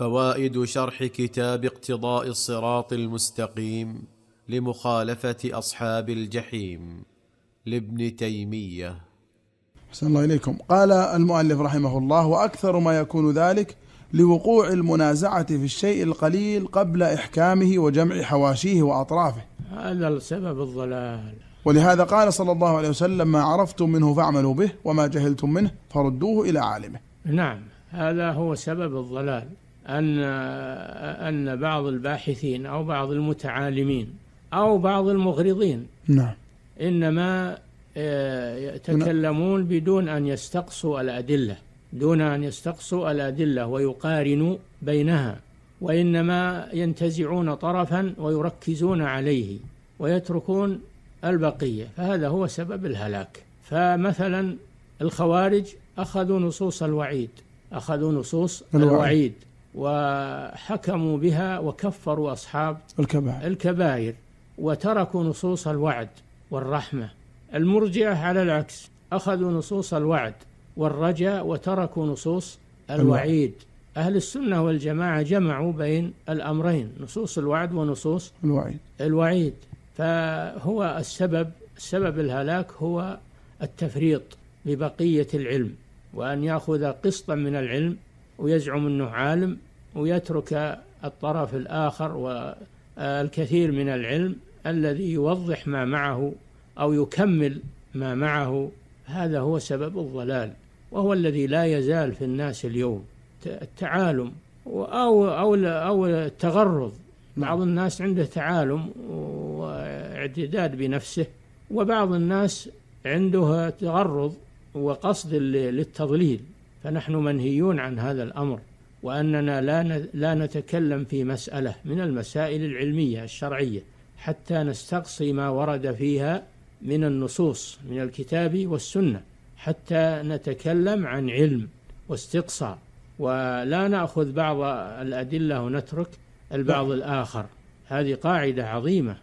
فوائد شرح كتاب اقتضاء الصراط المستقيم لمخالفه اصحاب الجحيم لابن تيميه احسن الله اليكم قال المؤلف رحمه الله واكثر ما يكون ذلك لوقوع المنازعه في الشيء القليل قبل احكامه وجمع حواشيه واطرافه هذا السبب الضلال ولهذا قال صلى الله عليه وسلم ما عرفتم منه فاعملوا به وما جهلتم منه فردوه الى عالمه نعم هذا هو سبب الضلال أن أن بعض الباحثين أو بعض المتعالمين أو بعض المغرضين نعم إنما آه، يتكلمون بدون أن يستقصوا الأدلة دون أن يستقصوا الأدلة ويقارنوا بينها وإنما ينتزعون طرفا ويركزون عليه ويتركون البقية فهذا هو سبب الهلاك فمثلا الخوارج أخذوا نصوص الوعيد أخذوا نصوص الوعيد وحكموا بها وكفروا أصحاب الكبائر, الكبائر وتركوا نصوص الوعد والرحمة المرجئة على العكس أخذوا نصوص الوعد والرجاء وتركوا نصوص الوعيد أهل السنة والجماعة جمعوا بين الأمرين نصوص الوعد ونصوص الوعيد الوعيد فهو السبب سبب الهلاك هو التفريط ببقية العلم وأن يأخذ قسطا من العلم ويزعم أنه عالم ويترك الطرف الآخر والكثير من العلم الذي يوضح ما معه أو يكمل ما معه هذا هو سبب الضلال وهو الذي لا يزال في الناس اليوم التعالم أو أو أو التغرض نعم. بعض الناس عنده تعالم واعتداد بنفسه وبعض الناس عنده تغرض وقصد للتضليل فنحن منهيون عن هذا الأمر وأننا لا لا نتكلم في مسألة من المسائل العلمية الشرعية حتى نستقصي ما ورد فيها من النصوص من الكتاب والسنة حتى نتكلم عن علم واستقصاء ولا نأخذ بعض الأدلة ونترك البعض الآخر هذه قاعدة عظيمة